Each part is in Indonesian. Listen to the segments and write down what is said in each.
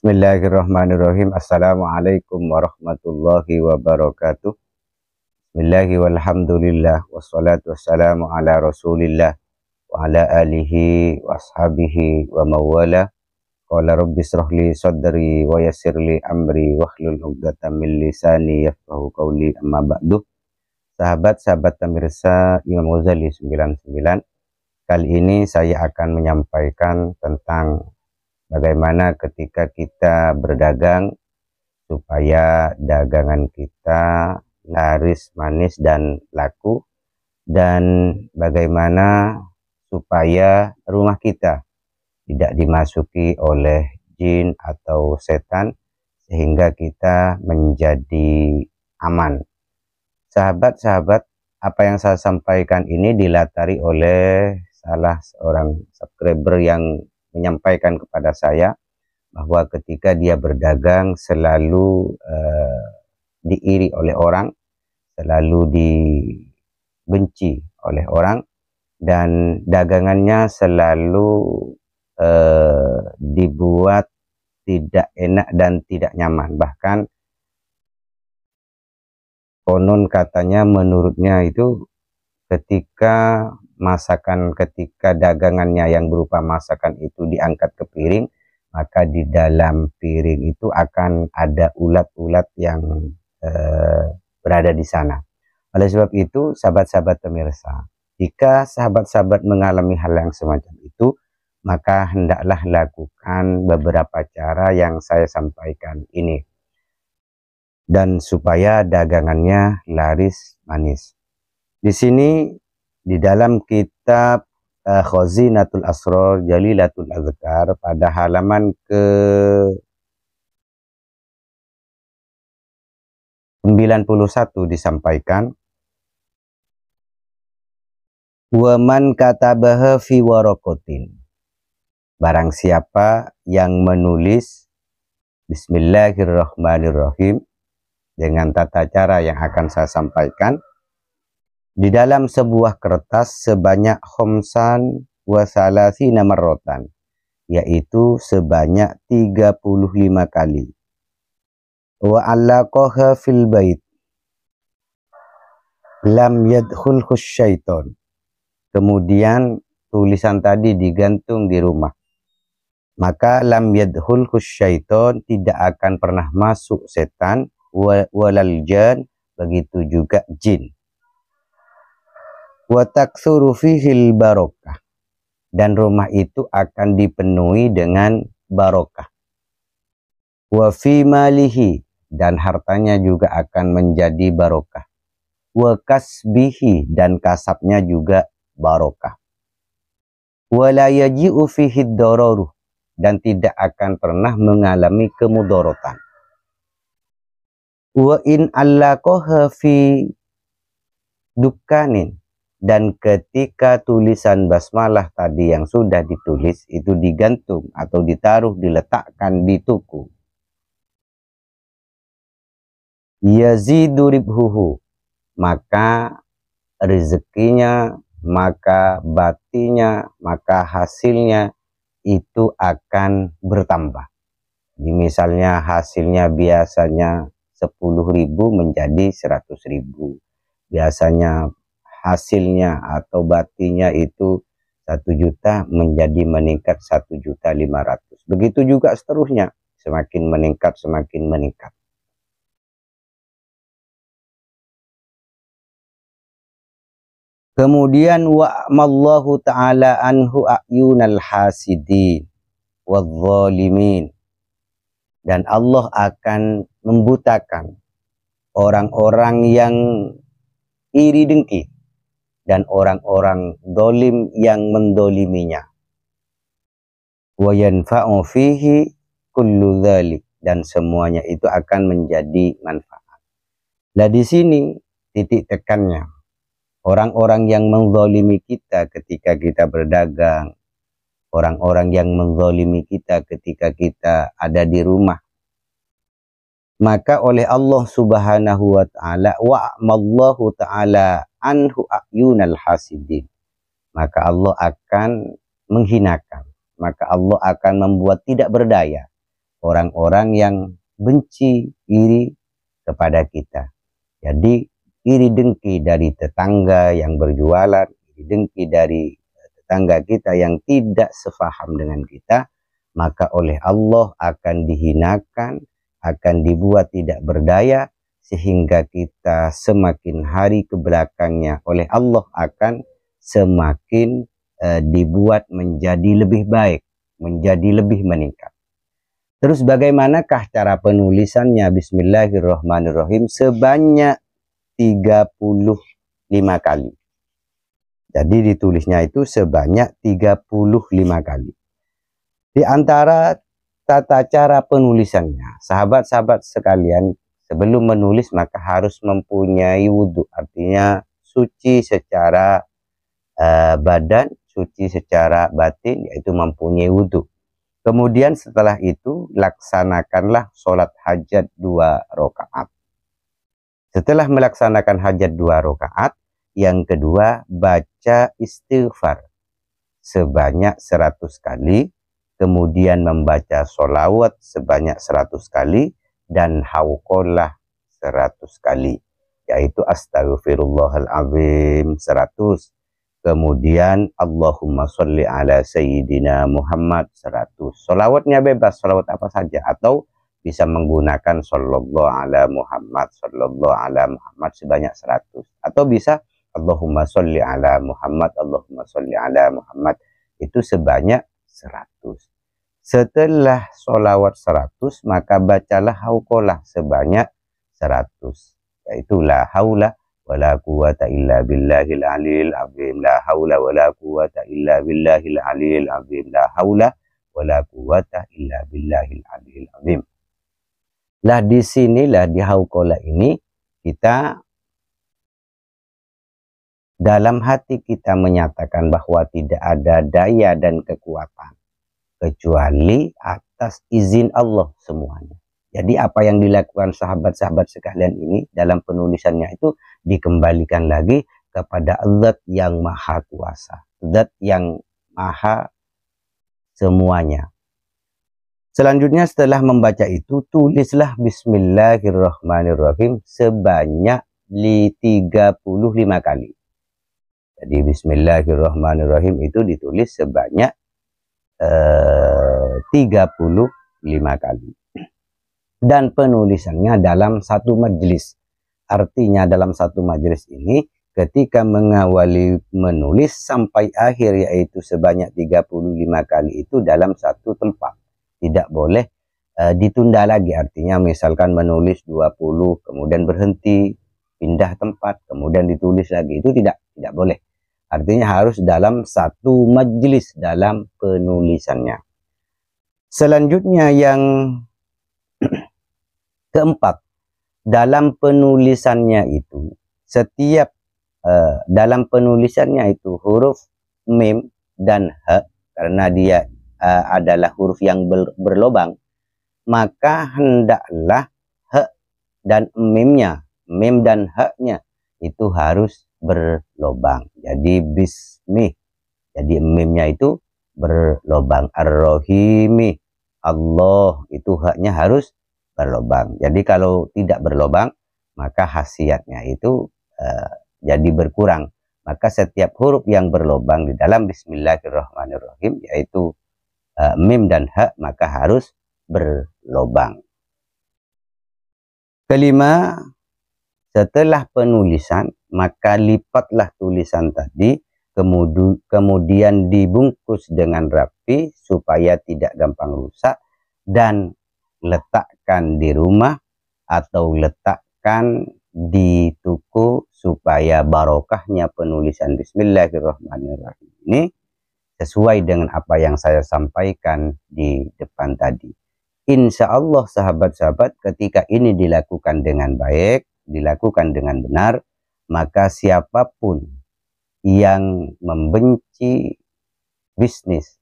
Bismillahirrahmanirrahim. Assalamualaikum warahmatullahi wabarakatuh. Bismillahi walhamdulillah. Wassalatu wassalamu ala rasulillah. Wa ala alihi wa ashabihi wa mawala. Qala rabbi srahli sadri wa yasirli amri wa khlul uqdatan min lisani yafqahu qawli amma ba'du. Sahabat-sahabat pemirsa Imam Ghazali 99. Kali ini saya akan menyampaikan tentang bagaimana ketika kita berdagang supaya dagangan kita laris manis dan laku dan bagaimana supaya rumah kita tidak dimasuki oleh jin atau setan sehingga kita menjadi aman. Sahabat-sahabat, apa yang saya sampaikan ini dilatari oleh salah seorang subscriber yang menyampaikan kepada saya bahwa ketika dia berdagang selalu uh, diiri oleh orang, selalu dibenci oleh orang dan dagangannya selalu uh, dibuat tidak enak dan tidak nyaman. Bahkan konon katanya menurutnya itu ketika masakan ketika dagangannya yang berupa masakan itu diangkat ke piring, maka di dalam piring itu akan ada ulat-ulat yang eh, berada di sana. Oleh sebab itu, sahabat-sahabat pemirsa, jika sahabat-sahabat mengalami hal yang semacam itu, maka hendaklah lakukan beberapa cara yang saya sampaikan ini. Dan supaya dagangannya laris manis. Di sini di dalam kitab uh, Khazinatul Asrar Jalilatul Azkar pada halaman ke 91 disampaikan man katabaha fi warakotin Barang siapa yang menulis Bismillahirrahmanirrahim dengan tata cara yang akan saya sampaikan di dalam sebuah kertas sebanyak khomsan wasalasi namarrotan, yaitu sebanyak 35 kali. Wa allaqaha fil bait. Lam yadkhulhu syaiton. Kemudian tulisan tadi digantung di rumah. Maka lam yadkhulhu syaiton tidak akan pernah masuk setan walal jan begitu juga jin wa taksuru barokah dan rumah itu akan dipenuhi dengan barokah Wafimalihi malihi dan hartanya juga akan menjadi barokah wakasbihi dan kasabnya juga barokah walayaji ufihid dororu dan tidak akan pernah mengalami kemudorotan wa in allakoha fi dan ketika tulisan basmalah tadi yang sudah ditulis itu digantung atau ditaruh diletakkan di tuku yazidu ribhuhu maka rezekinya maka batinya maka hasilnya itu akan bertambah Jadi misalnya hasilnya biasanya 10.000 menjadi 100.000 biasanya hasilnya atau batinya itu satu juta menjadi meningkat satu juta lima ratus. Begitu juga seterusnya, semakin meningkat semakin meningkat. Kemudian wa'amallahu ta'ala anhu a'yunal hasidin wadzalimin. Dan Allah akan membutakan orang-orang yang iri dengki dan orang-orang dolim yang mendoliminya. Wa fihi kullu Dan semuanya itu akan menjadi manfaat. Nah di sini titik tekannya. Orang-orang yang mendolimi kita ketika kita berdagang. Orang-orang yang mendolimi kita ketika kita ada di rumah maka oleh Allah Subhanahu wa taala wa'amallahu taala anhu ayunal hasidin maka Allah akan menghinakan maka Allah akan membuat tidak berdaya orang-orang yang benci iri kepada kita jadi iri dengki dari tetangga yang berjualan iri dengki dari tetangga kita yang tidak sefaham dengan kita maka oleh Allah akan dihinakan akan dibuat tidak berdaya sehingga kita semakin hari ke belakangnya oleh Allah akan semakin e, dibuat menjadi lebih baik, menjadi lebih meningkat. Terus bagaimanakah cara penulisannya? Bismillahirrahmanirrahim sebanyak 35 kali. Jadi ditulisnya itu sebanyak 35 kali. Di antara tata cara penulisannya, sahabat-sahabat sekalian, Sebelum menulis maka harus mempunyai wudhu, artinya suci secara uh, badan, suci secara batin, yaitu mempunyai wudhu. Kemudian setelah itu laksanakanlah sholat hajat dua rakaat. Setelah melaksanakan hajat dua rakaat, yang kedua baca istighfar sebanyak seratus kali, kemudian membaca sholawat sebanyak seratus kali, dan haukolah seratus kali yaitu astagfirullahalazim 100 kemudian Allahumma sholli ala sayyidina Muhammad seratus. Salawatnya bebas salawat apa saja atau bisa menggunakan sallallahu ala Muhammad sallallahu ala Muhammad sebanyak seratus, atau bisa Allahumma sholli ala Muhammad Allahumma sholli ala Muhammad itu sebanyak seratus. Setelah sholawat 100, maka bacalah haukolah sebanyak 100. Yaitu la haula wala quwata illa billahil alil azim la haula wala quwata illa billahil alil azim la haula wala quwata illa billahil alil azim lah di sinilah di haukola ini kita dalam hati kita menyatakan bahwa tidak ada daya dan kekuatan kecuali atas izin Allah semuanya. Jadi apa yang dilakukan sahabat-sahabat sekalian ini dalam penulisannya itu dikembalikan lagi kepada Allah yang maha kuasa. Allah yang maha semuanya. Selanjutnya setelah membaca itu tulislah bismillahirrahmanirrahim sebanyak 35 kali. Jadi bismillahirrahmanirrahim itu ditulis sebanyak 35 eh, kali. Dan penulisannya dalam satu majelis. Artinya dalam satu majelis ini ketika mengawali menulis sampai akhir yaitu sebanyak 35 kali itu dalam satu tempat. Tidak boleh e, ditunda lagi artinya misalkan menulis 20 kemudian berhenti pindah tempat kemudian ditulis lagi itu tidak tidak boleh Artinya harus dalam satu majelis dalam penulisannya. Selanjutnya yang keempat, dalam penulisannya itu setiap uh, dalam penulisannya itu huruf mim dan h karena dia uh, adalah huruf yang ber, berlobang, maka hendaklah h dan mimnya, mim dan h-nya itu harus berlobang. Jadi bismi. Jadi mimnya itu berlobang. Ar-Rahimi. Allah itu haknya harus berlobang. Jadi kalau tidak berlobang, maka khasiatnya itu uh, jadi berkurang. Maka setiap huruf yang berlobang di dalam Bismillahirrahmanirrahim, yaitu uh, mim dan hak, maka harus berlobang. Kelima, setelah penulisan, maka lipatlah tulisan tadi kemudian dibungkus dengan rapi supaya tidak gampang rusak dan letakkan di rumah atau letakkan di tuku supaya barokahnya penulisan Bismillahirrahmanirrahim ini sesuai dengan apa yang saya sampaikan di depan tadi. Insya Allah sahabat-sahabat ketika ini dilakukan dengan baik, dilakukan dengan benar, maka siapapun yang membenci bisnis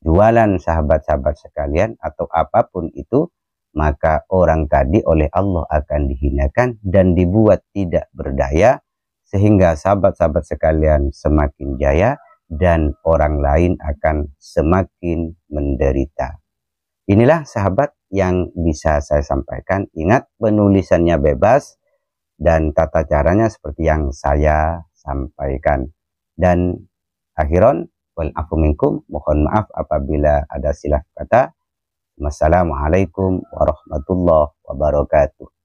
jualan sahabat-sahabat sekalian atau apapun itu maka orang tadi oleh Allah akan dihinakan dan dibuat tidak berdaya sehingga sahabat-sahabat sekalian semakin jaya dan orang lain akan semakin menderita. Inilah sahabat yang bisa saya sampaikan. Ingat penulisannya bebas, dan tata caranya seperti yang saya sampaikan. Dan akhiron wal afuminkum mohon maaf apabila ada silah kata. Wassalamualaikum warahmatullahi wabarakatuh.